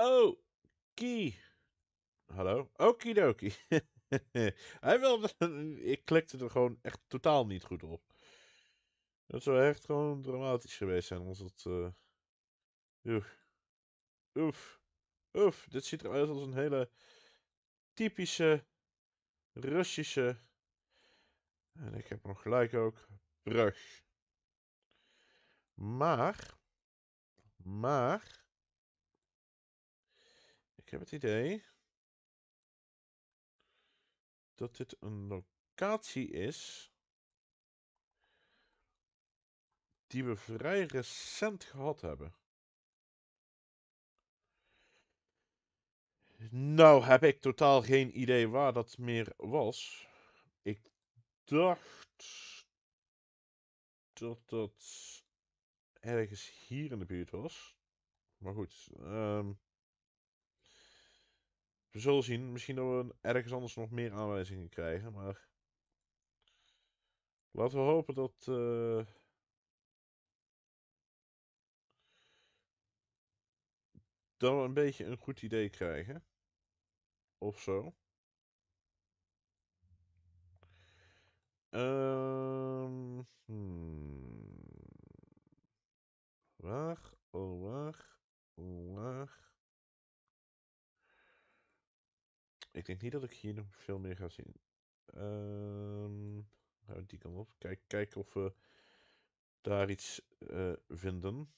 Oki, Hallo? Okidoki. Hij wilde... Ik klikte er gewoon echt totaal niet goed op. Dat zou echt gewoon dramatisch geweest zijn als het... Uh... Eh, Oef. Oef. Oef. Dit ziet eruit als een hele typische Russische... En ik heb nog gelijk ook. Brug. Maar... Maar... Ik heb het idee dat dit een locatie is die we vrij recent gehad hebben. Nou heb ik totaal geen idee waar dat meer was. Ik dacht dat dat ergens hier in de buurt was. Maar goed, um, zullen zien. Misschien dat we ergens anders nog meer aanwijzingen krijgen. Maar laten we hopen dat. Uh... Eh, dan we een beetje een goed idee krijgen. Of zo. Um, hmm. Waar, oh, oh Ik denk niet dat ik hier nog veel meer ga zien. Um, die kant op. Kijk, kijk of we daar iets eh, vinden.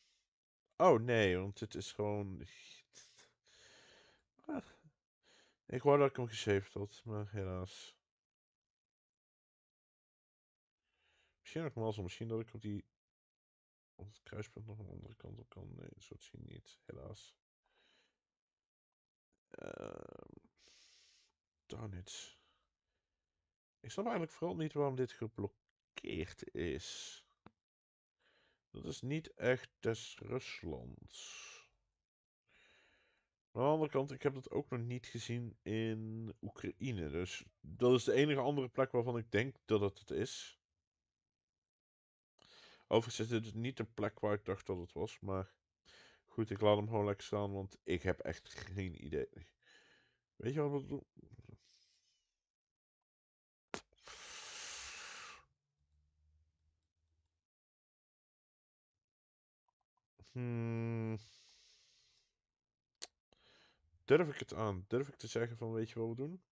Oh nee, want dit is gewoon. Ah, ik wou dat ik hem gesaved had, maar helaas. Misschien nog wel zo, misschien dat ik op die. op het kruispunt nog een andere kant op kan. Nee, dat zie niet, helaas. Uh, Darn it. Ik snap eigenlijk vooral niet waarom dit geblokkeerd is. Dat is niet echt des Ruslands. aan de andere kant, ik heb dat ook nog niet gezien in Oekraïne. Dus dat is de enige andere plek waarvan ik denk dat het het is. Overigens is dit dus niet een plek waar ik dacht dat het was. Maar goed, ik laat hem gewoon lekker staan, want ik heb echt geen idee. Weet je wat? Hmm. Durf ik het aan? Durf ik te zeggen van weet je wat we doen?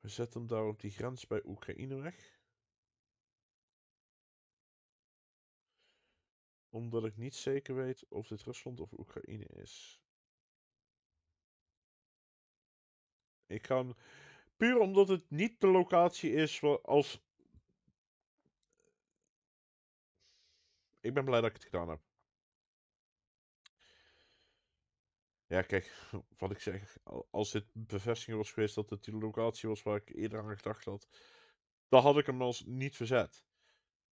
We zetten hem daar op die grens bij Oekraïne weg. Omdat ik niet zeker weet of dit Rusland of Oekraïne is. Ik ga puur omdat het niet de locatie is als ik ben blij dat ik het gedaan heb. Ja, kijk, wat ik zeg, als dit bevestiging was geweest dat het die locatie was waar ik eerder aan gedacht had, dan had ik hem als niet verzet.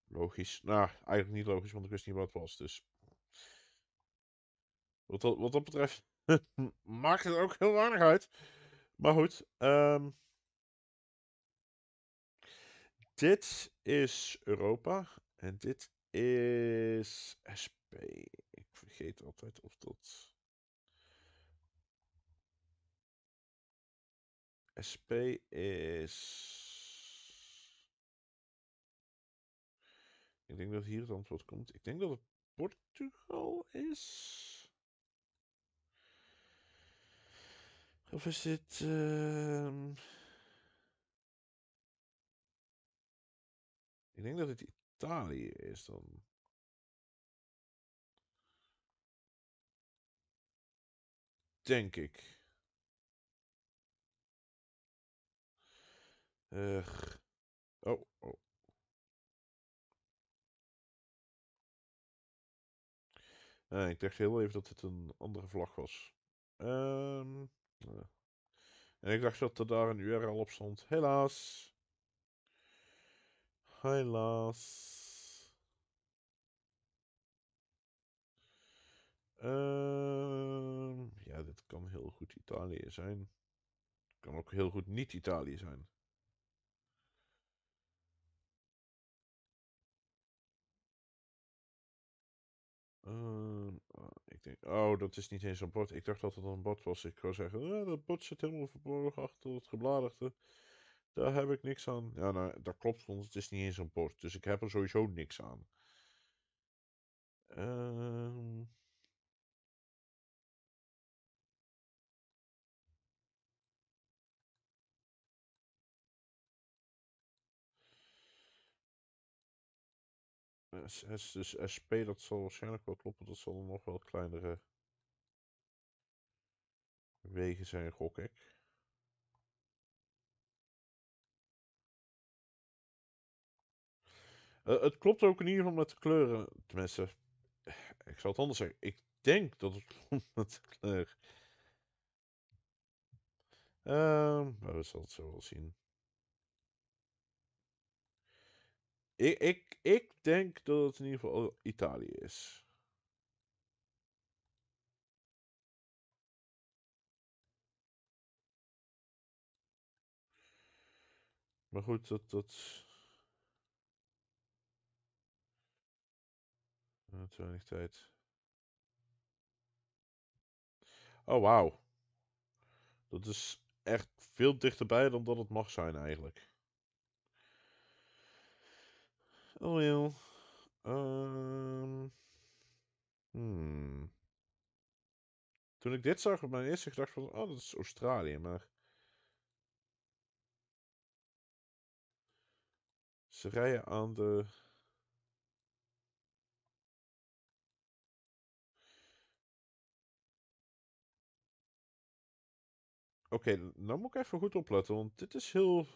Logisch. Nou, eigenlijk niet logisch, want ik wist niet wat het was, dus... Wat dat, wat betreft maakt het ook heel weinig uit. Maar goed, ehm. dit is Europa en dit is SP. Ik vergeet altijd of dat. SP is. Ik denk dat hier het antwoord komt. Ik denk dat het Portugal is. Of is dit. Ehm, Ik denk dat het Italië is dan. Denk ik. Ugh. Oh, oh. Eh, ik dacht heel even dat het een andere vlag was. Um, uh. En ik dacht dat er daar een URL op stond. Helaas helaas. Ehm, ja, dit kan heel goed Italië zijn. Kan ook heel goed niet Italië zijn. Ehm, ah, ik denk, oh, dat is niet eens een bord. Ik dacht dat het een bord was. Ik wou zeggen, dat bord zit helemaal verborgen achter het gebladerte. Daar heb ik niks aan. Ja, nou, dat klopt, want het is niet eens een bord. Dus ik heb er sowieso niks aan. Ehm. S, S, dus SP, dat zal waarschijnlijk wel kloppen. Dat zal nog wel kleinere wegen zijn, gok ik. Eh, het klopt ook in ieder geval met de kleuren. Tenminste, ik zal het anders zeggen. Ik denk dat het klopt met de kleur. Ehm, we zullen het zo wel zien. Ik, ik, ik denk dat het in ieder geval Italië is. Maar goed, dat, dat te weinig tijd. Oh, wauw. Dat is echt veel dichterbij dan dat het mag zijn eigenlijk. Oh ja. Ehm, hmm. Toen ik dit zag, was mijn eerste gedachte van, oh, dat is Australië, maar... Ze rijden aan de Oké, dan nou moet ik even goed opletten, want dit is heel...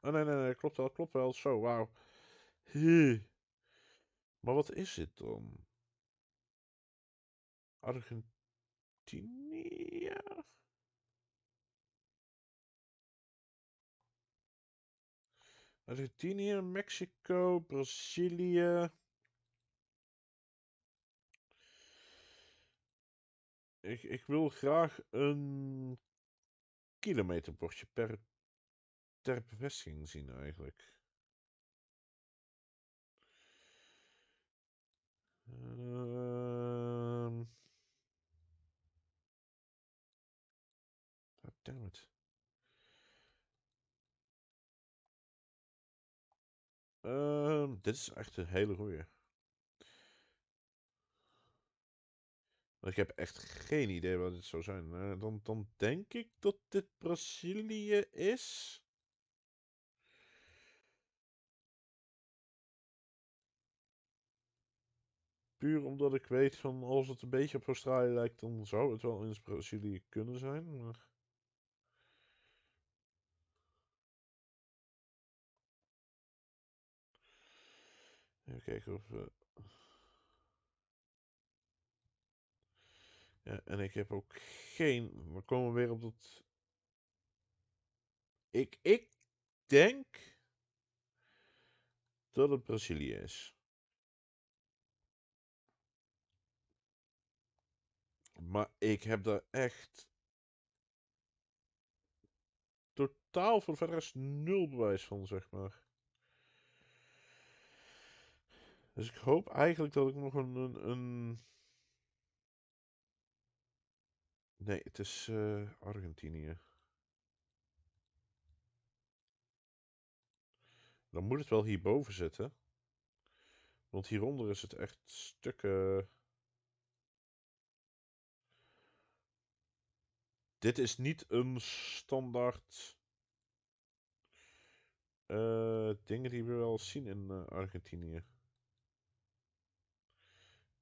Oh, nee, nee, nee, klopt wel, klopt wel. Zo, wauw. Maar wat is dit dan? Argentinië? Argentinië, Mexico, Brazilië... ik, ik wil graag een kilometerbordje per, ter bevestiging zien eigenlijk. Uh, damn it. Ehm, dit is echt een hele goeie. ik heb echt geen idee wat het zou zijn. dan, dan denk ik dat dit Brazilië is. Puur omdat ik weet van als het een beetje op Australië lijkt, dan zou het wel in Brazilië kunnen zijn. Maar... Even kijken of we. en ik heb ook geen. We komen weer op dat. Ik, ik denk dat het Brazilië is. Maar ik heb daar echt totaal voor verder is nul bewijs van, zeg maar. Dus ik hoop eigenlijk dat ik nog een, een Nee, het is eh, Argentinië. Dan moet het wel hierboven zitten. Want hieronder is het echt stukken. Dit is niet een standaard. Eh, dingen die we wel zien in eh, Argentinië.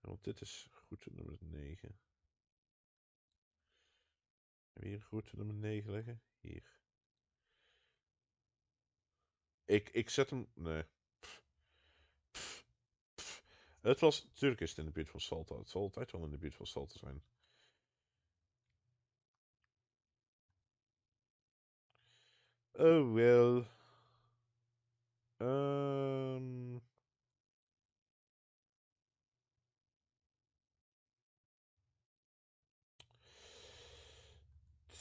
Want dit is goed nummer 9. Weer goed nummer 9 leggen. Hier. Ik, ik zet hem... Nee. Het was... Natuurlijk is het in de buurt van Salta. Het zal altijd wel in de buurt van Salta zijn. Oh, well. Ehm.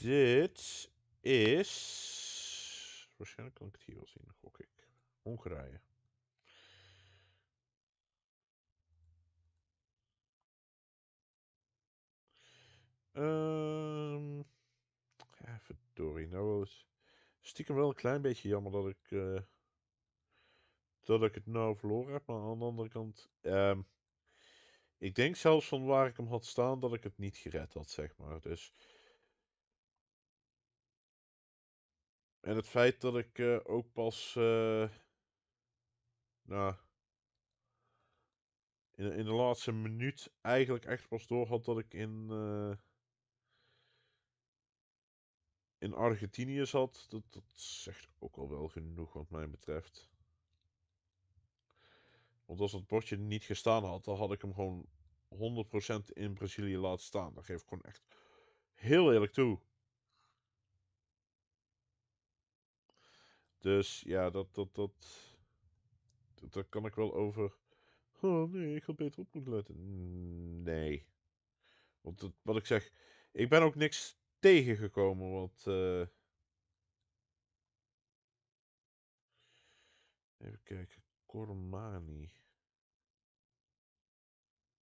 Dit is. Waarschijnlijk kan ik het hier wel zien, gok ik. Hongarije. Ehm. Um, ja, verdorie. Nou, stiekem wel een klein beetje jammer dat ik. Eh, dat ik het nou verloren heb. Maar aan de andere kant. Ehm, ik denk zelfs van waar ik hem had staan dat ik het niet gered had, zeg maar. Dus. En het feit dat ik eh, ook pas. Eh, nou. In, in, de laatste minuut eigenlijk echt pas door had dat ik in. Eh, in Argentinië zat. Dat, dat zegt ook al wel genoeg, wat mij betreft. Want als dat bordje niet gestaan had, dan had ik hem gewoon 100% in Brazilië laten staan. Dat geef ik gewoon echt heel eerlijk toe. Dus ja, dat, dat, dat, dat, daar kan ik wel over. Oh nee, ik had beter op moeten letten. Nee. Want wat ik zeg, ik ben ook niks tegengekomen. Want. Eh, even kijken, Cormani.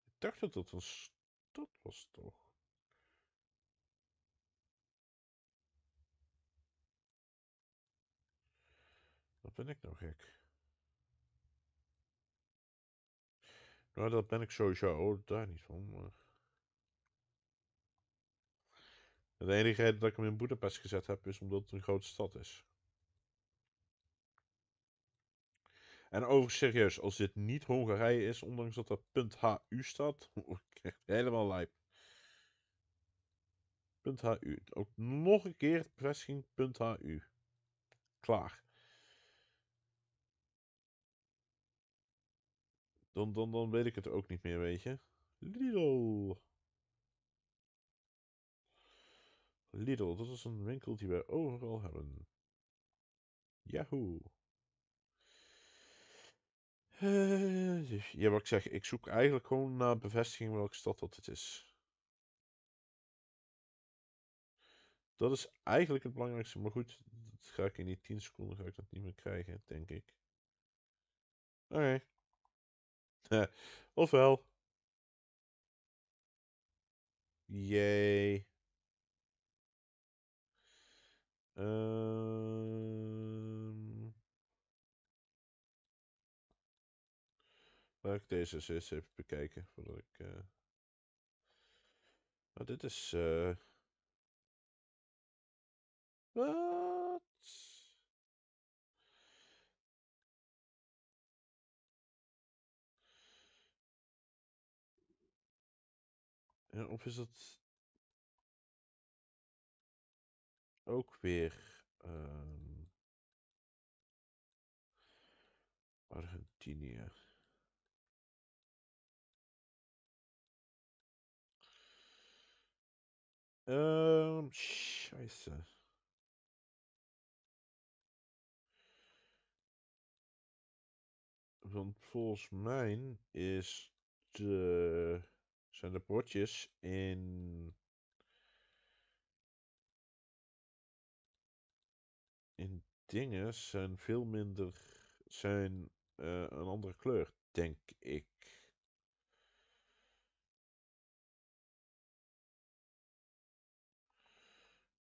Ik dacht dat dat een stad was, toch? ben ik nou gek. Nou, dat ben ik sowieso, daar niet van. De enige reden dat ik hem in Budapest gezet heb, is omdat het een grote stad is. En overigens serieus, als dit niet Hongarije is, ondanks dat er .hu staat, krijg helemaal lijp. .hu, ook nog een keer bevestiging .hu. Klaar. Dan, dan, dan weet ik het ook niet meer, weet je. Lidl. Lidl, dat is een winkel die wij overal hebben. Yahoo. Uh, ja, wat ik zeg, ik zoek eigenlijk gewoon naar bevestiging welke stad dat het is. Dat is eigenlijk het belangrijkste. Maar goed, dat ga ik in die 10 seconden ga ik dat niet meer krijgen, denk ik. Oké. Ofwel. Jee. Uh, laat ik deze eens even bekijken voordat ik. Uh... Oh, dit is. Uh... Ah! of is dat ook weer um, Argentinië? Um, scheisse. Want volgens mij is de zijn de potjes in. In dingen zijn veel minder. zijn eh, een andere kleur, denk ik.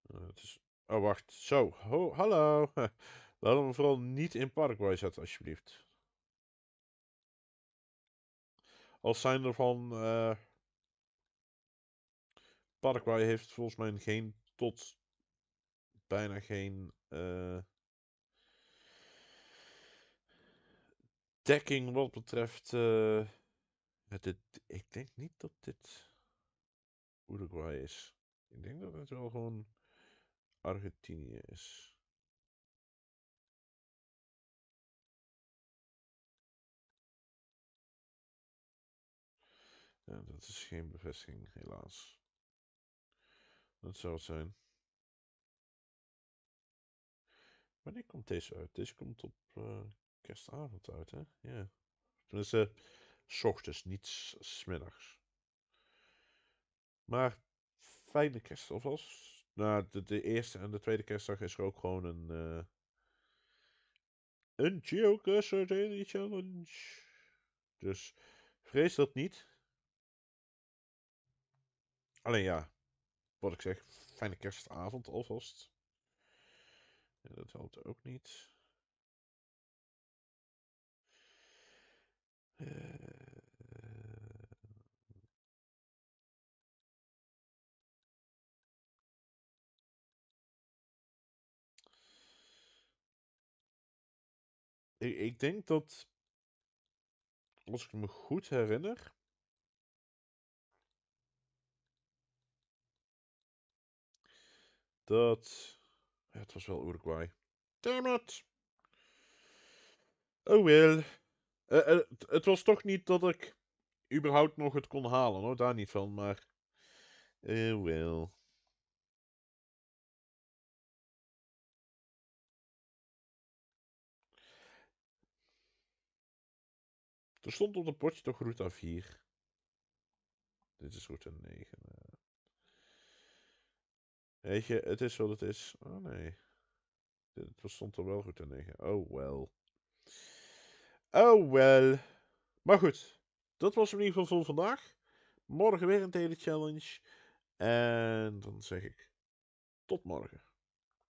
Eh, het is... Oh, wacht. Zo. Ho, hallo. Laat hem vooral niet in Paraguay zetten, alsjeblieft. Als zijn er van. Eh, Paraguay heeft volgens mij geen tot bijna geen uh, dekking wat betreft. Uh, dit, ik denk niet dat dit Uruguay is. Ik denk dat het wel gewoon Argentinië is. dat is geen bevestiging, helaas. Dat zou het zijn. Wanneer komt deze uit? Deze komt op eh, kerstavond uit, hè? Ja. Tenminste, s ochtends, niet smiddags. Maar fijne kerst kerstavals. Nou, de, de, eerste en de tweede kerstdag is er ook gewoon een... Uh, een GeoCursor Daily Challenge. Dus vrees dat niet. Alleen ja, wat ik zeg, fijne kerstavond alvast. En dat helpt ook niet. Uh... ik, denk dat, als ik me goed herinner, Dat... het was wel Uruguay. Damn it! Oh well. Eh, eh het was toch niet dat ik überhaupt nog het kon halen, hoor. Daar niet van, maar... Oh eh, well. Er stond op de potje toch route 4. Dit is route 9. Eh. Weet je, het is wat het is. Oh nee. Het stond er wel goed aan liggen. Oh wel. Oh wel. Maar goed. Dat was het in ieder geval voor vandaag. Morgen weer een hele challenge. En dan zeg ik tot morgen.